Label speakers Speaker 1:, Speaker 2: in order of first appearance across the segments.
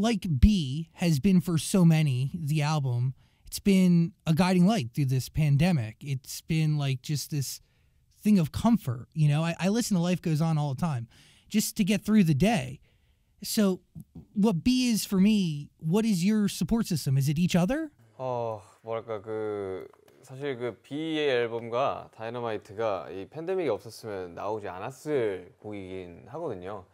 Speaker 1: like B has been for so many, the album, it's been a guiding light through this pandemic. It's been like just this thing of comfort. You know, I, I listen to Life Goes On all the time just to get through the day. So, what B is for me, what is your support system? Is it each other?
Speaker 2: Oh, 뭐랄까 그 사실 그 B의 앨범과 다이너마이트가 이 팬데믹이 없었으면 나오지 않았을 곡이긴 하거든요.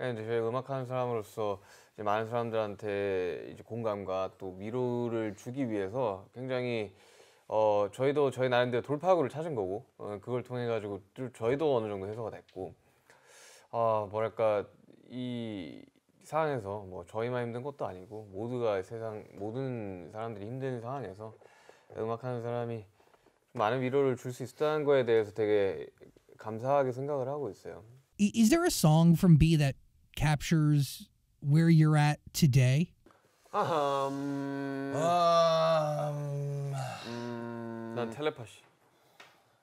Speaker 2: 그러 네, 저희 음악하는 사람으로서 이제 많은 사람들한테 이제 공감과 또 위로를 주기 위해서 굉장히 어 저희도 저희 나름대로 돌파구를 찾은 거고 어, 그걸 통해 가지고 저희도 어느 정도 해소가 됐고 아 뭐랄까 이 상황에서 뭐 저희만 힘든 것도 아니고 모두가 세상 모든 사람들이 힘든 상황에서 음악하는 사람이 많은 위로를 줄 수 있다는 었 거에 대해서 되게 감사하게 생각을 하고 있어요.
Speaker 1: Is there a song from B that captures where you're at today?
Speaker 2: Um. Um. 난 텔레파시.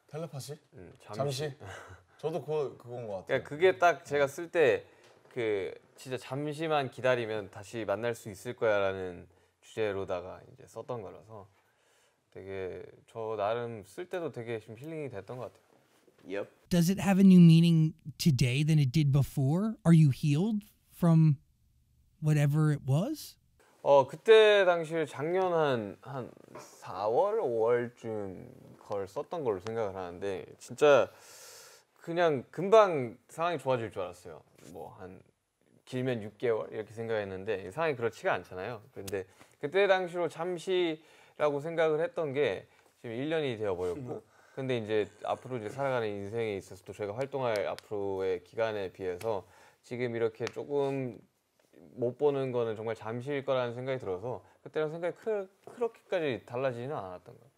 Speaker 2: 텔레파시? 응, 잠시. 잠시. 저도 그 그건 것 같아요. 그러니까 그게 딱 제가 쓸 때 그 진짜 잠시만 기다리면 다시 만날 수 있을 거야라는 주제로다가 이제 썼던 거라서 되게 저 나름 쓸 때도 되게 좀 힐링이 됐던 것 같아요. Yep.
Speaker 1: Does it have a new meaning today than it did before? Are you healed from whatever it was?
Speaker 2: 어 그때 당시에 작년 한한 한 4월 5월쯤 걸 썼던 걸로 생각을 하는데 진짜 그냥 금방 상황이 좋아질 줄 알았어요. 뭐 한 길면 6개월 이렇게 생각했는데 상황이 그렇지가 않잖아요. 근데 그때 당시로 잠시라고 생각을 했던 게 지금 1년이 되어 버렸고 근데 이제 앞으로 이제 살아가는 인생에 있어서 또 저희가 활동할 앞으로의 기간에 비해서 지금 이렇게 조금 못 보는 거는 정말 잠시일 거라는 생각이 들어서 그때랑 생각이 크, 그렇게까지 달라지지는 않았던 거예요.